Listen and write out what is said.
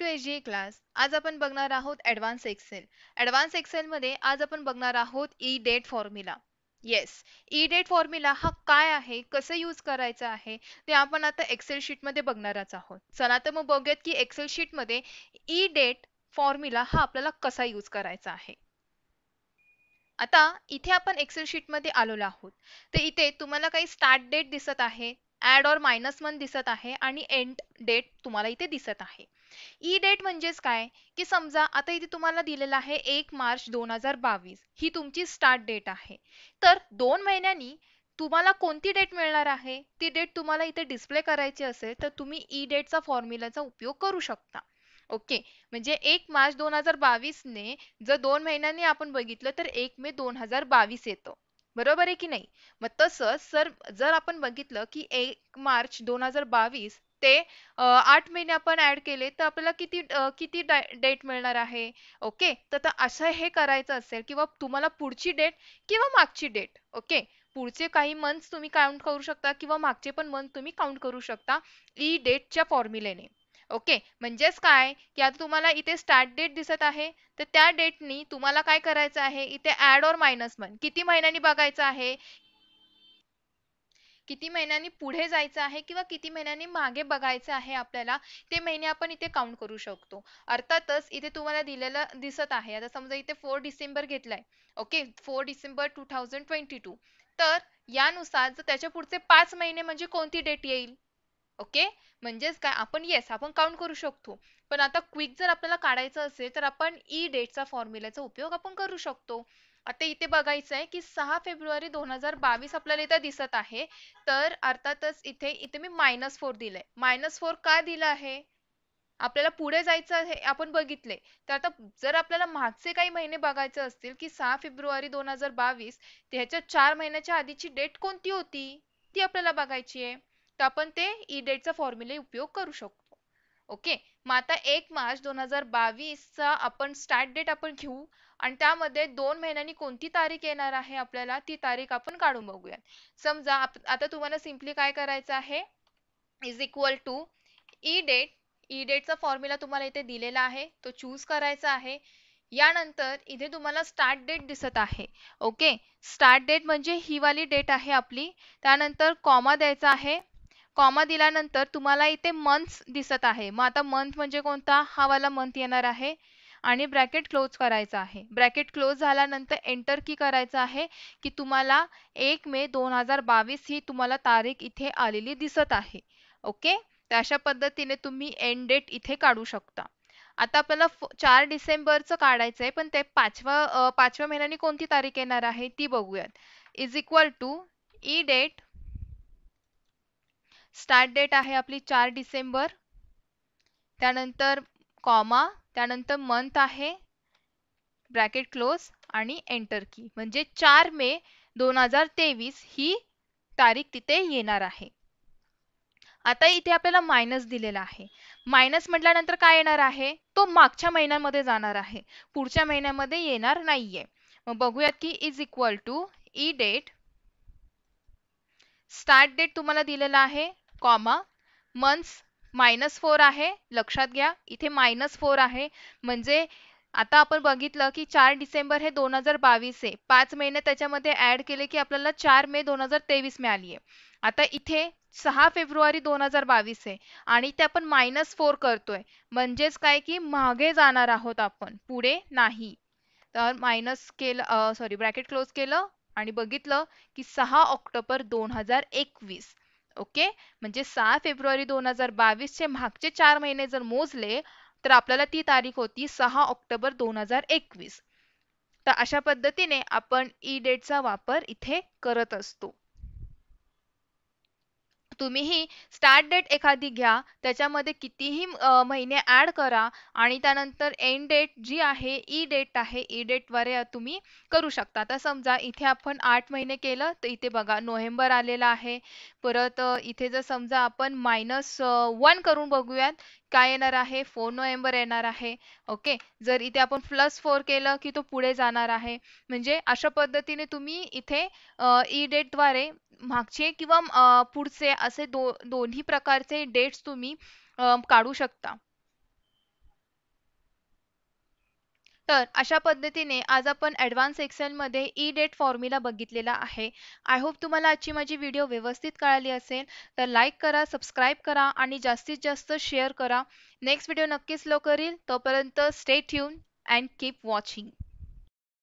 to H G A class आज आपण बघणार आहोत ॲडव्हान्स एक्सेल ॲडव्हान्स एक्सेलमध्ये आज आपण बघणार आहोत E date formula yes E date formula हा काय आहे कसं यूज करायचं आहे ते आपण आता एक्सेल शीटमध्ये बघणारच आहोत चला तर मग बघूयात की एक्सेल शीटमध्ये ई डेट फॉर्म्युला हा आपल्याला कसा यूज करायचा आहे आता इथे आपण एक्सेल शीटमध्ये आलेलो आहोत तर इथे तुम्हाला काही स्टार्ट डेट दिसत आहे ऍड ऑर मायनस वन दिसत आहे आणि एंड डेट तुम्हाला इथे दिसत आहे ई e डेट म्हणजेच काय की समजा आता इथे तुम्हाला दिलेला आहे एक मार्च दोन हजार बावीस ही तुमची स्टार्ट डेट आहे तर दोन महिन्यांनी तुम्हाला कोणती डेट मिळणार आहे ती डेट तुम्हाला इथे डिस्प्ले करायची असेल तर तुम्ही ई डेटचा फॉर्म्युलाचा उपयोग करू शकता ओके म्हणजे एक मार्च दोन हजार बावीसने जर दोन महिन्यांनी आपण बघितलं तर एक मे दोन हजार बावीस येतो बरोबर आहे की नाही मग तसं सर जर आपण बघितलं की एक मार्च दोन हजार बावीस ते आठ महिने आपण ऍड केले तर आपल्याला किती किती डेट मिळणार आहे ओके तर असं हे करायचं असेल किंवा तुम्हाला पुढची डेट किंवा मागची डेट ओके पुढचे काही मंथ्स तुम्ही काउंट करू शकता किंवा मागचे पण मंथ तुम्ही काउंट करू शकता ई डेटच्या फॉर्म्युलेने ओके म्हणजेच काय की आता तुम्हाला इथे स्टार्ट डेट दिसत आहे तर त्या डेटनी तुम्हाला काय करायचं आहे इथे ऍड ऑर मायनस वन किती महिन्यांनी बघायचं आहे किती महिन्यांनी पुढे जायचं आहे किंवा किती महिन्यांनी मागे बघायचं आहे आपल्याला ते महिने आपण इथे काउंट करू शकतो अर्थातच इथे तुम्हाला दिलेलं दिसत आहे आता समजा इथे फोर डिसेंबर घेतलाय okay four December two thousand twenty two तर यानुसार जर त्याच्या पुढचे पाच महिने म्हणजे कोणती डेट येईल ओके म्हणजेच काय आपण येस आपण काउंट करू शकतो पण आता क्विक जर आपल्याला काढायचं असेल तर आपण ई डेटचा फॉर्म्युलाचा उपयोग आपण करू शकतो आता इथे बघायचं आहे की सहा फेब्रुवारी दोन हजार बावीस आपल्याला इथं दिसत आहे तर अर्थातच इथे इथे मी मायनस फोर दिलंय मायनस फोर का दिलं आहे आपल्याला पुढे जायचं आहे आपण बघितले तर आता जर आपल्याला मागचे काही महिने बघायचे असतील की सहा फेब्रुवारी दोन हजार बावीस ह्याच्या चार महिन्याच्या आधीची डेट कोणती होती ती आपल्याला बघायची आहे तर आपण ते ई डेटचा फॉर्म्युले उपयोग करू शकतो ओके मग आता एक मार्च दोन हजार बावीसचा आपण स्टार्ट डेट आपण घेऊ आणि त्यामध्ये दोन महिन्यांनी कोणती तारीख येणार आहे आपल्याला ती तारीख आपण काढून बघूयात समजा आता तुम्हाला सिम्पली काय करायचं आहे is equal to E date E डेटचा फॉर्म्युला तुम्हाला इथे दिलेला आहे तो चूज करायचा आहे यानंतर इथे तुम्हाला स्टार्ट डेट दिसत आहे ओके स्टार्ट डेट म्हणजे ही वाली डेट आहे आपली त्यानंतर कॉमा द्यायचा आहे कॉमा दिल्यानंतर तुम्हाला इथे मंथ्स दिसत आहे मग आता मंथ म्हणजे कोणता हा वाला मंथ येणार आहे आणि ब्रॅकेट क्लोज करायचं आहे ब्रॅकेट क्लोज झाल्यानंतर एंटर की करायचं आहे की तुम्हाला एक मे दोन हजार बावीस ही तुम्हाला तारीख इथे आलेली दिसत आहे ओके तर अशा पद्धतीने तुम्ही एंड डेट इथे काढू शकता आता आपल्याला चार डिसेंबरचं काढायचं आहे पण ते पाचव्या पाचव्या महिन्याने कोणती तारीख येणार आहे ती बघूयात is equal to E date start date आहे आपली चार डिसेंबर त्यानंतर कॉमा त्यानंतर मंथ आहे ब्रॅकेट क्लोज आणि एंटर की म्हणजे चार मे दोन हजार तेवीस ही तारीख तिथे येणार आहे आता इथे आपल्याला मायनस दिलेला आहे मायनस म्हटल्यानंतर काय येणार आहे तो मागच्या महिन्यामध्ये जाणार आहे पुढच्या महिन्यामध्ये येणार नाहीये मग बघूयात की is equal to E date start date तुम्हाला दिलेला आहे कॉमा मंथ्स मायनस फोर आहे लक्षात घ्या इथे मायनस फोर आहे म्हणजे आता आपण बघितलं की चार डिसेंबर हे दोन हजार बावीस आहे पाच महिने त्याच्यामध्ये ऍड केले की आपल्याला चार मे दोन हजार तेवीस मिळाली आहे आता इथे सहा फेब्रुवारी दोन हजार बावीस आहे आणि ते आपण मायनस फोर करतोय म्हणजेच काय की मागे जाणार आहोत आपण पुढे नाही तर मायनस केलं सॉरी ब्रॅकेट क्लोज केलं आणि बघितलं की सहा ऑक्टोबर दोन हजार एकवीस ओके म्हणजे सहा फेब्रुवारी दोन हजार चे मागचे चार महिने जर मोजले तर आपल्याला ती तारीख होती सहा ऑक्टोबर दोन हजार एकवीस तर अशा पद्धतीने आपण ई डेटचा वापर इथे करत असतो तुम्हीही स्टार्ट डेट एखादी घ्या त्याच्यामध्ये कितीही महिने ऍड करा आणि त्यानंतर एंड डेट जी आहे ई e डेट आहे ई e डेटद्वारे तुम्ही करू शकता आता समजा इथे आपण आठ महिने केलं तर इथे बघा नोव्हेंबर आलेला आहे परत इथे जर समजा आपण मायनस वन करून बघूयात काय येणार आहे फोर नोव्हेंबर येणार आहे ओके जर इथे आपण प्लस फोर केलं की तो पुढे जाणार आहे म्हणजे अशा पद्धतीने तुम्ही इथे ई डेटद्वारे मागचे किंवा पुढचे असे दोन्ही प्रकारचे डेट्स तुम्ही काढू शकता तर अशा पद्धतीने आज आपण ॲडव्हान्स एक्सेलमध्ये ई डेट फॉर्म्युला बघितलेला आहे आय होप तुम्हाला आजची माझी व्हिडिओ व्यवस्थित कळाली असेल तर लाईक करा सबस्क्राईब करा आणि जास्तीत जास्त शेअर करा नेक्स्ट व्हिडिओ नक्कीच लो करील तोपर्यंत stay tune and keep watching